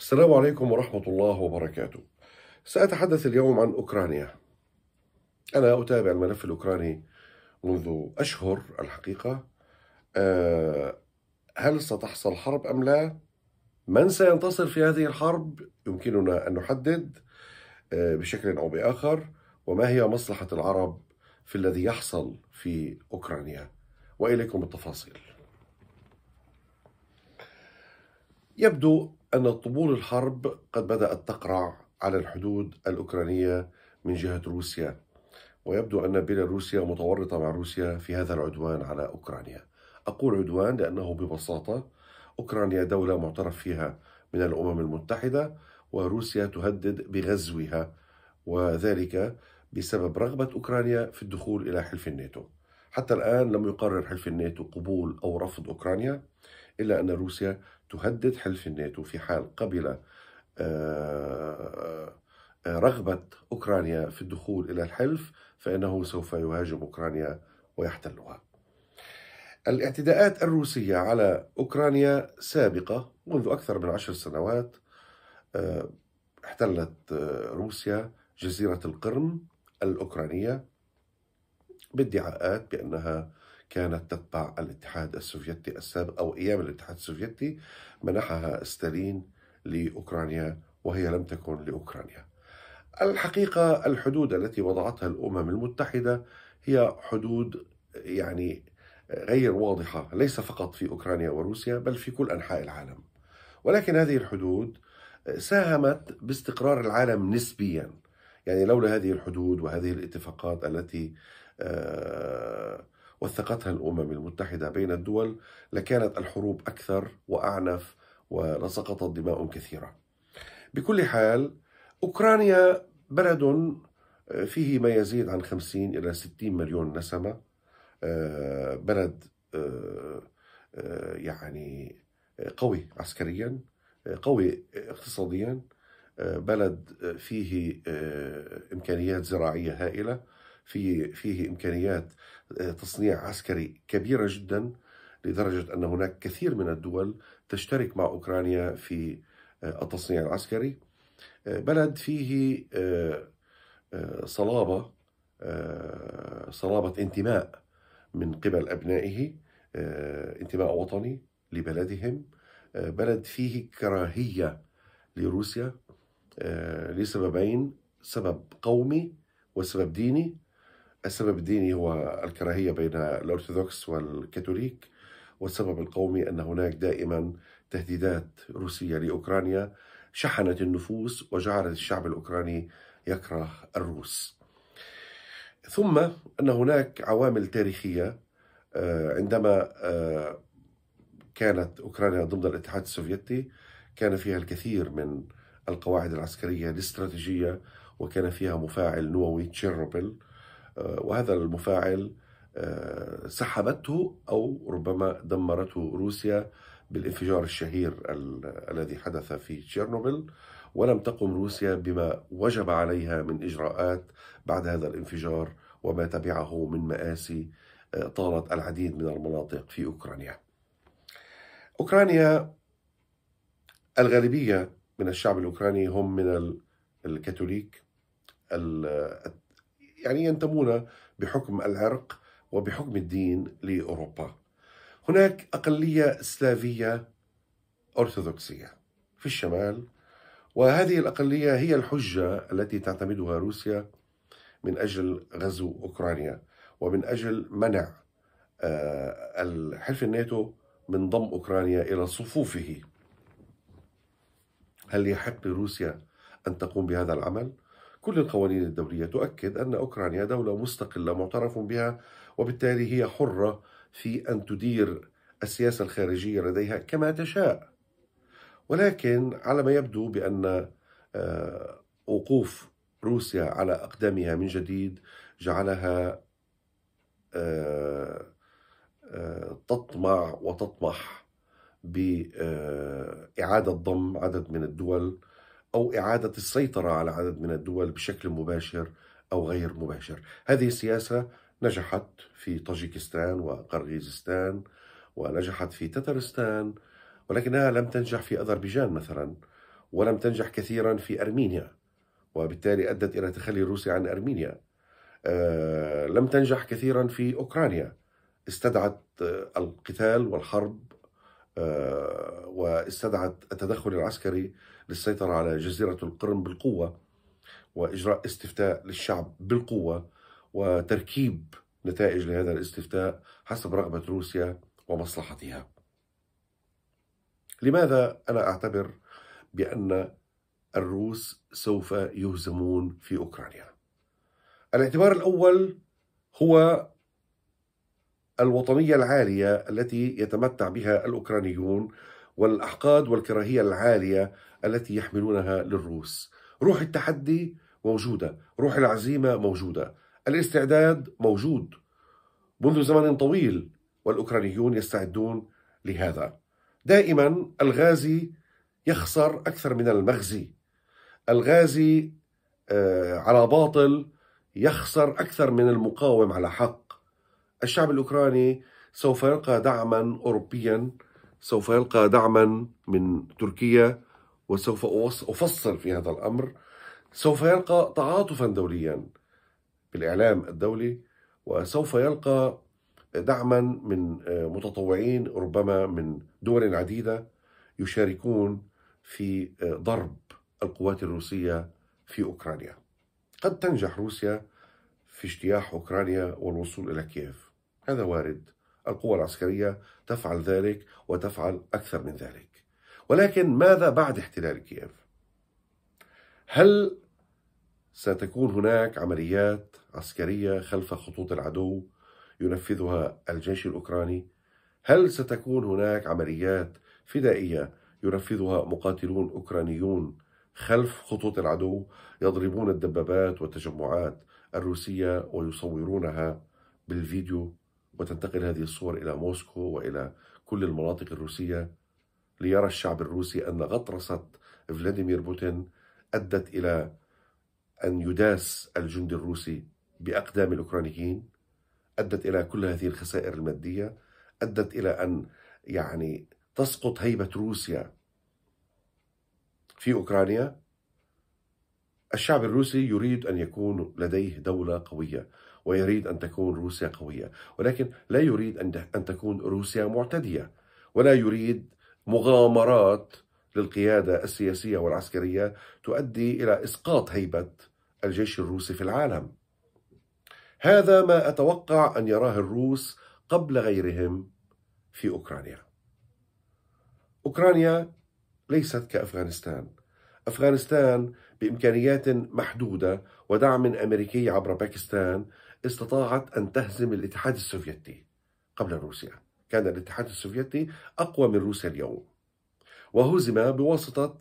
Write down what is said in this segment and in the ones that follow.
السلام عليكم ورحمة الله وبركاته. سأتحدث اليوم عن أوكرانيا. أنا أتابع الملف الأوكراني منذ أشهر الحقيقة. آه، هل ستحصل حرب أم لا؟ من سينتصر في هذه الحرب؟ يمكننا أن نحدد آه، بشكل أو بآخر وما هي مصلحة العرب في الذي يحصل في أوكرانيا؟ وإليكم التفاصيل. يبدو أن طبول الحرب قد بدأت تقرع على الحدود الأوكرانية من جهة روسيا ويبدو أن بيلاروسيا متورطة مع روسيا في هذا العدوان على أوكرانيا أقول عدوان لأنه ببساطة أوكرانيا دولة معترف فيها من الأمم المتحدة وروسيا تهدد بغزوها وذلك بسبب رغبة أوكرانيا في الدخول إلى حلف الناتو حتى الآن لم يقرر حلف الناتو قبول أو رفض أوكرانيا إلا أن روسيا تهدد حلف الناتو في حال قبل آه، آه، رغبة أوكرانيا في الدخول إلى الحلف فإنه سوف يهاجم أوكرانيا ويحتلها الاعتداءات الروسية على أوكرانيا سابقة منذ أكثر من عشر سنوات آه، احتلت روسيا جزيرة القرم الأوكرانية بادعاءات بأنها كانت تتبع الاتحاد السوفيتي السابق أو أيام الاتحاد السوفيتي منحها ستالين لأوكرانيا وهي لم تكن لأوكرانيا الحقيقة الحدود التي وضعتها الأمم المتحدة هي حدود يعني غير واضحة ليس فقط في أوكرانيا وروسيا بل في كل أنحاء العالم ولكن هذه الحدود ساهمت باستقرار العالم نسبيا يعني لولا هذه الحدود وهذه الاتفاقات التي آه وثقتها الأمم المتحدة بين الدول لكانت الحروب أكثر وأعنف ولسقطت دماء كثيرة بكل حال أوكرانيا بلد آه، فيه ما يزيد عن 50 إلى 60 مليون نسمة آه، بلد آه، يعني قوي عسكريا قوي اقتصاديا بلد فيه إمكانيات زراعية هائلة في فيه امكانيات آه، تصنيع عسكري كبيره جدا لدرجه ان هناك كثير من الدول تشترك مع اوكرانيا في آه، التصنيع العسكري آه، بلد فيه صلابه صلابه انتماء من قبل ابنائه انتماء وطني لبلدهم بلد فيه كراهيه لروسيا لسببين سبب قومي وسبب ديني السبب الديني هو الكراهية بين الأرثوذكس والكاثوليك والسبب القومي أن هناك دائما تهديدات روسية لأوكرانيا شحنت النفوس وجعلت الشعب الأوكراني يكره الروس ثم أن هناك عوامل تاريخية آه، عندما آه، كانت أوكرانيا ضمن الاتحاد السوفيتي كان فيها الكثير من القواعد العسكرية الاستراتيجية وكان فيها مفاعل نووي تشيرنوبل آه، وهذا المفاعل آه، سحبته أو ربما دمرته روسيا بالانفجار الشهير الذي حدث في تشيرنوبل ولم تقم روسيا بما وجب عليها من إجراءات بعد هذا الانفجار وما تبعه من مآسي آه، طالت العديد من المناطق في أوكرانيا أوكرانيا الغالبية من الشعب الأوكراني هم من الكاثوليك يعني ينتمون بحكم العرق وبحكم الدين لاوروبا. هناك اقليه سلافيه ارثوذكسيه في الشمال وهذه الاقليه هي الحجه التي تعتمدها روسيا من اجل غزو اوكرانيا ومن اجل منع آه، الحلف الناتو من ضم اوكرانيا الى صفوفه. هل يحق لروسيا ان تقوم بهذا العمل؟ كل القوانين الدولية تؤكد أن أوكرانيا دولة مستقلة معترف بها وبالتالي هي حرة في أن تدير السياسة الخارجية لديها كما تشاء ولكن على ما يبدو بأن آه، وقوف روسيا على أقدامها من جديد جعلها آه، آه، تطمع وتطمح بإعادة ضم عدد من الدول أو إعادة السيطرة على عدد من الدول بشكل مباشر أو غير مباشر هذه السياسة نجحت في طاجيكستان وقرغيزستان ونجحت في تترستان ولكنها لم تنجح في أذربيجان مثلا ولم تنجح كثيرا في أرمينيا وبالتالي أدت إلى تخلي روسيا عن أرمينيا أه لم تنجح كثيرا في أوكرانيا استدعت آه، القتال والحرب آه، واستدعت التدخل العسكري للسيطرة على جزيرة القرم بالقوة وإجراء استفتاء للشعب بالقوة وتركيب نتائج لهذا الاستفتاء حسب رغبة روسيا ومصلحتها لماذا أنا أعتبر بأن الروس سوف يهزمون في أوكرانيا الاعتبار الأول هو الوطنية العالية التي يتمتع بها الأوكرانيون والأحقاد والكراهية العالية التي يحملونها للروس روح التحدي موجودة روح العزيمة موجودة الاستعداد موجود منذ زمن طويل والأوكرانيون يستعدون لهذا دائما الغازي يخسر أكثر من المغزي الغازي آه، على باطل يخسر أكثر من المقاوم على حق الشعب الأوكراني سوف يلقى دعما أوروبيا سوف يلقى دعما من تركيا وسوف أفصل في هذا الأمر سوف يلقى تعاطفا دوليا بالإعلام الدولي وسوف يلقى دعما من آه، متطوعين ربما من دول عديدة يشاركون في آه، ضرب القوات الروسية في أوكرانيا قد تنجح روسيا في اجتياح أوكرانيا والوصول إلى كييف هذا وارد القوى العسكرية تفعل ذلك وتفعل أكثر من ذلك ولكن ماذا بعد احتلال كييف؟ هل ستكون هناك عمليات عسكرية خلف خطوط العدو ينفذها الجيش الأوكراني؟ هل ستكون هناك عمليات فدائية ينفذها مقاتلون أوكرانيون خلف خطوط العدو يضربون الدبابات والتجمعات الروسية ويصورونها بالفيديو وتنتقل هذه الصور إلى موسكو وإلى كل المناطق الروسية ليرى الشعب الروسي أن غطرسة فلاديمير بوتين أدت إلى أن يداس الجندي الروسي بأقدام الأوكرانيين أدت إلى كل هذه الخسائر المادية أدت إلى أن يعني تسقط هيبة روسيا في أوكرانيا الشعب الروسي يريد أن يكون لديه دولة قوية ويريد أن تكون روسيا قوية ولكن لا يريد أن تكون روسيا معتدية ولا يريد مغامرات للقيادة السياسية والعسكرية تؤدي إلى إسقاط هيبة الجيش الروسي في العالم هذا ما أتوقع أن يراه الروس قبل غيرهم في أوكرانيا أوكرانيا ليست كأفغانستان أفغانستان بإمكانيات محدودة ودعم أمريكي عبر باكستان استطاعت أن تهزم الاتحاد السوفيتي قبل روسيا كان الاتحاد السوفيتي أقوى من روسيا اليوم وهزم بواسطة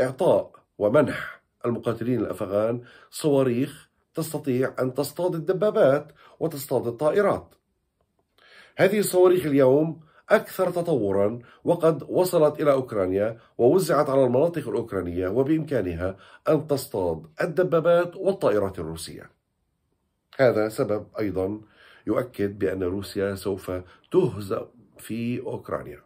إعطاء ومنح المقاتلين الأفغان صواريخ تستطيع أن تصطاد الدبابات وتصطاد الطائرات هذه الصواريخ اليوم أكثر تطورا وقد وصلت إلى أوكرانيا ووزعت على المناطق الأوكرانية وبإمكانها أن تصطاد الدبابات والطائرات الروسية هذا سبب أيضا يؤكد بأن روسيا سوف تهزم في أوكرانيا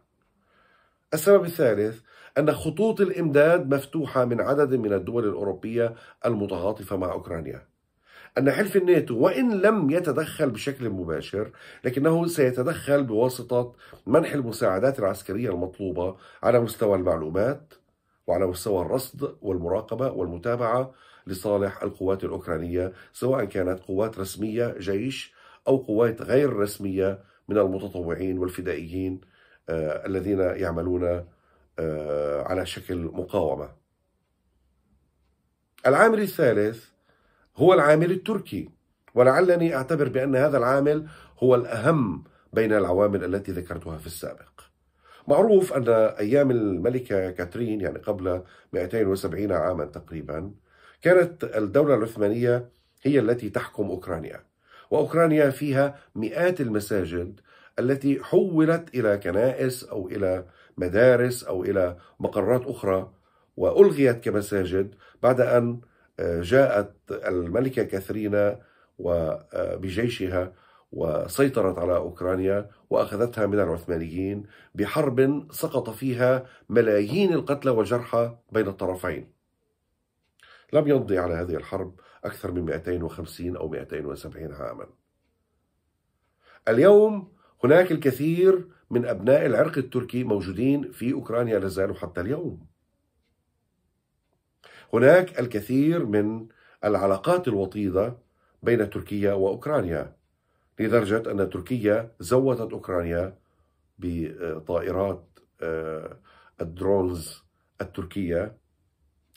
السبب الثالث أن خطوط الإمداد مفتوحة من عدد من الدول الأوروبية المتعاطفة مع أوكرانيا أن حلف الناتو وإن لم يتدخل بشكل مباشر لكنه سيتدخل بواسطة منح المساعدات العسكرية المطلوبة على مستوى المعلومات وعلى مستوى الرصد والمراقبة والمتابعة لصالح القوات الأوكرانية سواء كانت قوات رسمية جيش أو قوات غير رسمية من المتطوعين والفدائيين آه، الذين يعملون آه، على شكل مقاومة العامل الثالث هو العامل التركي ولعلني أعتبر بأن هذا العامل هو الأهم بين العوامل التي ذكرتها في السابق معروف أن أيام الملكة كاترين يعني قبل 270 عاما تقريبا كانت الدولة العثمانية هي التي تحكم أوكرانيا وأوكرانيا فيها مئات المساجد التي حولت إلى كنائس أو إلى مدارس أو إلى مقرات أخرى وألغيت كمساجد بعد أن آه، جاءت الملكة كاثرينا وبجيشها آه، وسيطرت على أوكرانيا وأخذتها من العثمانيين بحرب سقط فيها ملايين القتلى والجرحى بين الطرفين لم يمضي على هذه الحرب أكثر من 250 أو 270 عاما اليوم هناك الكثير من أبناء العرق التركي موجودين في أوكرانيا لازالوا حتى اليوم هناك الكثير من العلاقات الوطيدة بين تركيا وأوكرانيا لدرجة أن تركيا زودت أوكرانيا بطائرات آه، الدرونز التركية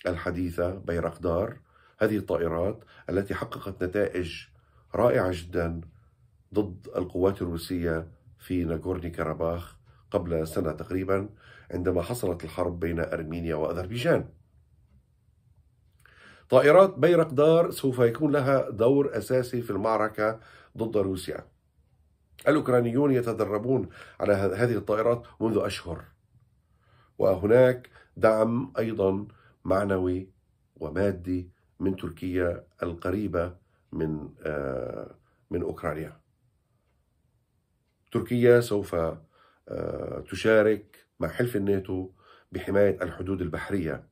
الحديثة بيرقدار هذه الطائرات التي حققت نتائج رائعة جدا ضد القوات الروسية في ناغورني كاراباخ قبل سنة تقريبا عندما حصلت الحرب بين أرمينيا وأذربيجان طائرات بيرقدار سوف يكون لها دور أساسي في المعركة ضد روسيا الأوكرانيون يتدربون على هذه الطائرات منذ أشهر وهناك دعم أيضا معنوي ومادي من تركيا القريبة من آه، من أوكرانيا تركيا سوف آه، تشارك مع حلف الناتو بحماية الحدود البحرية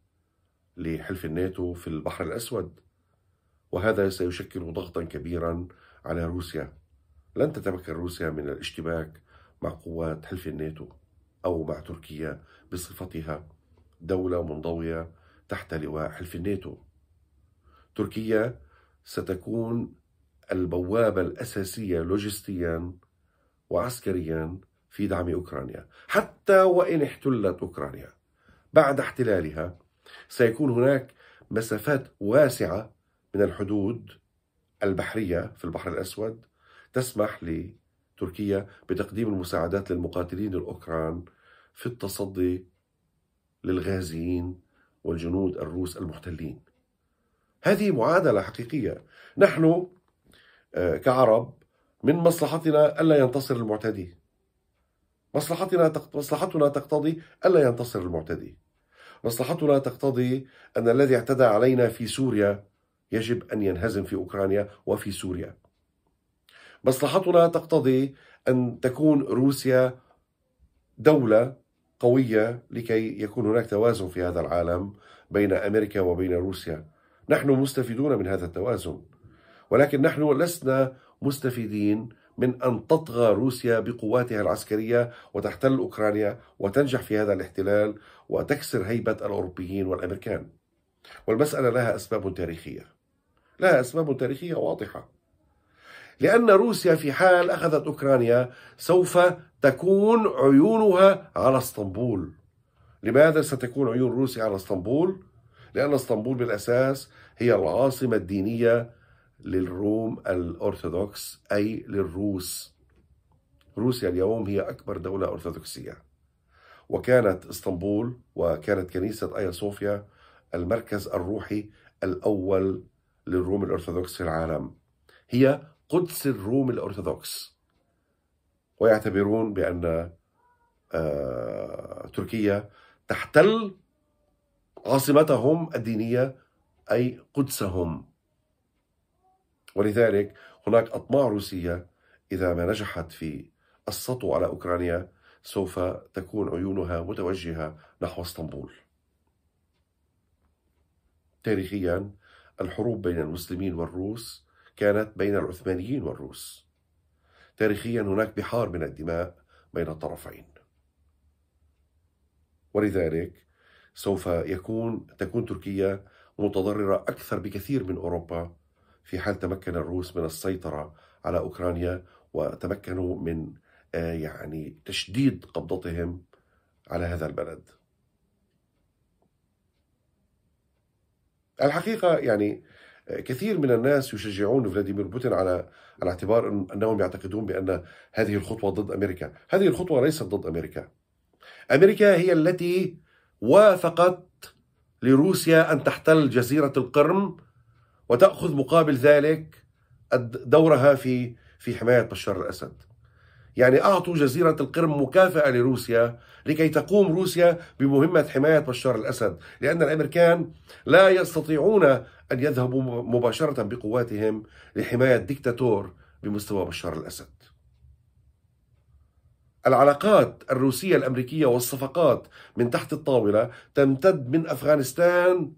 لحلف الناتو في البحر الأسود وهذا سيشكل ضغطا كبيرا على روسيا لن تتمكن روسيا من الاشتباك مع قوات حلف الناتو أو مع تركيا بصفتها دولة منضوية تحت لواء حلف الناتو تركيا ستكون البوابة الأساسية لوجستيا وعسكريا في دعم أوكرانيا حتى وإن احتلت أوكرانيا بعد احتلالها سيكون هناك مسافات واسعة من الحدود البحرية في البحر الأسود تسمح لتركيا بتقديم المساعدات للمقاتلين الأوكران في التصدي للغازيين والجنود الروس المحتلين هذه معادلة حقيقية نحن آه، كعرب من مصلحتنا ألا ينتصر المعتدي مصلحتنا مصلحتنا تقتضي ألا ينتصر المعتدي مصلحتنا تقتضي أن الذي اعتدى علينا في سوريا يجب أن ينهزم في أوكرانيا وفي سوريا مصلحتنا تقتضي أن تكون روسيا دولة قوية لكي يكون هناك توازن في هذا العالم بين أمريكا وبين روسيا نحن مستفيدون من هذا التوازن ولكن نحن لسنا مستفيدين من أن تطغى روسيا بقواتها العسكرية وتحتل أوكرانيا وتنجح في هذا الاحتلال وتكسر هيبة الأوروبيين والأمريكان والمسألة لها أسباب تاريخية لها أسباب تاريخية واضحة لأن روسيا في حال أخذت أوكرانيا سوف تكون عيونها على اسطنبول لماذا ستكون عيون روسيا على اسطنبول؟ لأن اسطنبول بالأساس هي العاصمة الدينية للروم الأرثوذكس أي للروس روسيا اليوم هي أكبر دولة أرثوذكسية وكانت اسطنبول وكانت كنيسة آيا صوفيا المركز الروحي الأول للروم الأرثوذكس في العالم هي قدس الروم الأرثوذكس ويعتبرون بأن آه، تركيا تحتل عاصمتهم الدينية أي قدسهم ولذلك هناك أطماع روسية إذا ما نجحت في السطو على أوكرانيا سوف تكون عيونها متوجهة نحو اسطنبول تاريخيا الحروب بين المسلمين والروس كانت بين العثمانيين والروس تاريخيا هناك بحار من الدماء بين الطرفين ولذلك سوف يكون تكون تركيا متضررة أكثر بكثير من أوروبا في حال تمكن الروس من السيطرة على أوكرانيا وتمكنوا من آه، يعني تشديد قبضتهم على هذا البلد الحقيقة يعني كثير من الناس يشجعون فلاديمير بوتين على على اعتبار انهم يعتقدون بان هذه الخطوه ضد امريكا، هذه الخطوه ليست ضد امريكا. امريكا هي التي وافقت لروسيا ان تحتل جزيره القرم وتاخذ مقابل ذلك دورها في في حمايه بشار الاسد. يعني أعطوا جزيرة القرم مكافأة لروسيا لكي تقوم روسيا بمهمة حماية بشار الأسد لأن الأمريكان لا يستطيعون أن يذهبوا مباشرة بقواتهم لحماية ديكتاتور بمستوى بشار الأسد العلاقات الروسية الأمريكية والصفقات من تحت الطاولة تمتد من أفغانستان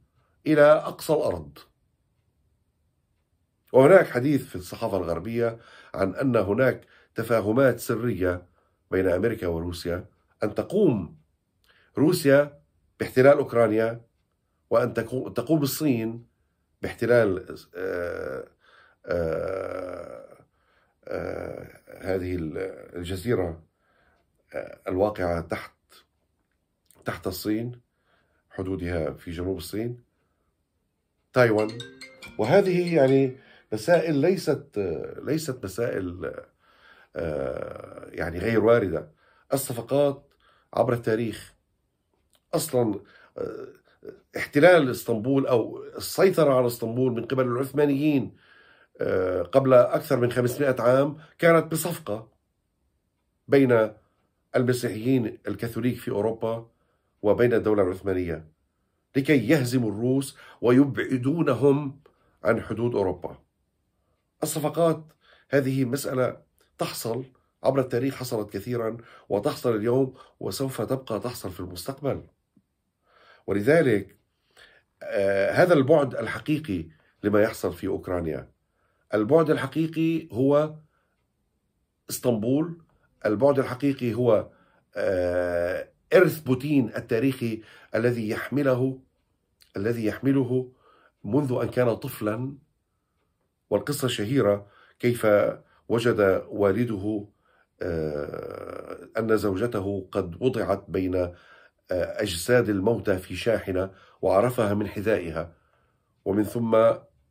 إلى أقصى الأرض وهناك حديث في الصحافة الغربية عن أن هناك تفاهمات سرية بين أمريكا وروسيا أن تقوم روسيا باحتلال أوكرانيا وأن تقوم الصين باحتلال آه، آه، آه، هذه الجزيرة الواقعة تحت تحت الصين حدودها في جنوب الصين تايوان وهذه يعني مسائل ليست ليست مسائل آه، يعني غير وارده الصفقات عبر التاريخ اصلا آه، احتلال اسطنبول او السيطره على اسطنبول من قبل العثمانيين آه، قبل اكثر من 500 عام كانت بصفقه بين المسيحيين الكاثوليك في اوروبا وبين الدوله العثمانيه لكي يهزموا الروس ويبعدونهم عن حدود اوروبا. الصفقات هذه مساله تحصل عبر التاريخ حصلت كثيرا وتحصل اليوم وسوف تبقى تحصل في المستقبل ولذلك آه، هذا البعد الحقيقي لما يحصل في اوكرانيا البعد الحقيقي هو اسطنبول البعد الحقيقي هو آه، ارث بوتين التاريخي الذي يحمله الذي يحمله منذ ان كان طفلا والقصه الشهيره كيف وجد والده آه، أن زوجته قد وضعت بين آه، أجساد الموتى في شاحنة وعرفها من حذائها ومن ثم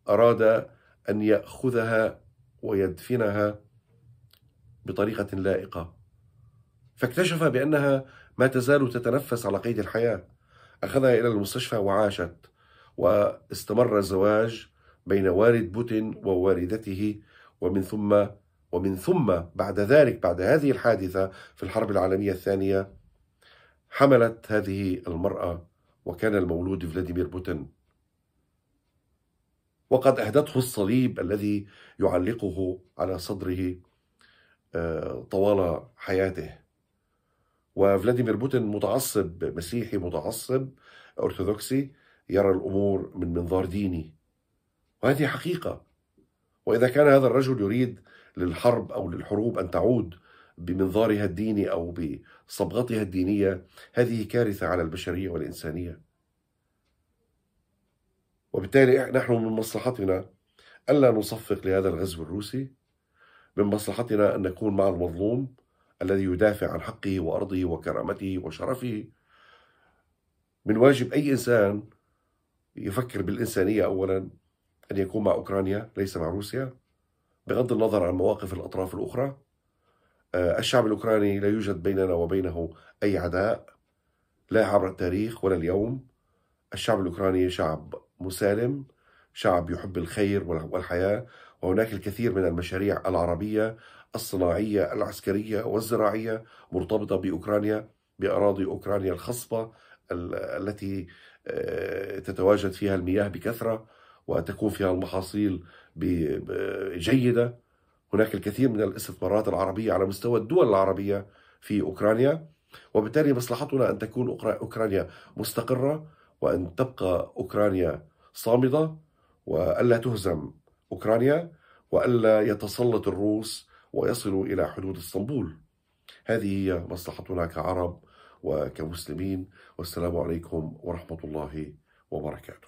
أراد أن يأخذها ويدفنها بطريقة لائقة فاكتشف بأنها ما تزال تتنفس على قيد الحياة أخذها إلى المستشفى وعاشت واستمر الزواج بين والد بوتين ووالدته ومن ثم ومن ثم بعد ذلك بعد هذه الحادثة في الحرب العالمية الثانية حملت هذه المرأة وكان المولود فلاديمير بوتين وقد أهدته الصليب الذي يعلقه على صدره آه، طوال حياته وفلاديمير بوتين متعصب مسيحي متعصب أرثوذكسي يرى الأمور من منظار ديني وهذه حقيقة وإذا كان هذا الرجل يريد للحرب أو للحروب أن تعود بمنظارها الديني أو بصبغتها الدينية هذه كارثة على البشرية والإنسانية وبالتالي نحن من مصلحتنا ألا نصفق لهذا الغزو الروسي من مصلحتنا أن نكون مع المظلوم الذي يدافع عن حقه وأرضه وكرامته وشرفه من واجب أي إنسان يفكر بالإنسانية أولا أن يكون مع أوكرانيا ليس مع روسيا بغض النظر عن مواقف الأطراف الأخرى آه، الشعب الأوكراني لا يوجد بيننا وبينه أي عداء لا عبر التاريخ ولا اليوم الشعب الأوكراني شعب مسالم شعب يحب الخير والحياة وهناك الكثير من المشاريع العربية الصناعية العسكرية والزراعية مرتبطة بأوكرانيا بأراضي أوكرانيا الخصبة التي آه، تتواجد فيها المياه بكثرة وأن تكون فيها المحاصيل جيدة هناك الكثير من الاستثمارات العربية على مستوى الدول العربية في أوكرانيا وبالتالي مصلحتنا أن تكون أوكرانيا مستقرة وأن تبقى أوكرانيا صامدة وألا تهزم أوكرانيا وألا يتسلط الروس ويصلوا إلى حدود اسطنبول هذه هي مصلحتنا كعرب وكمسلمين والسلام عليكم ورحمة الله وبركاته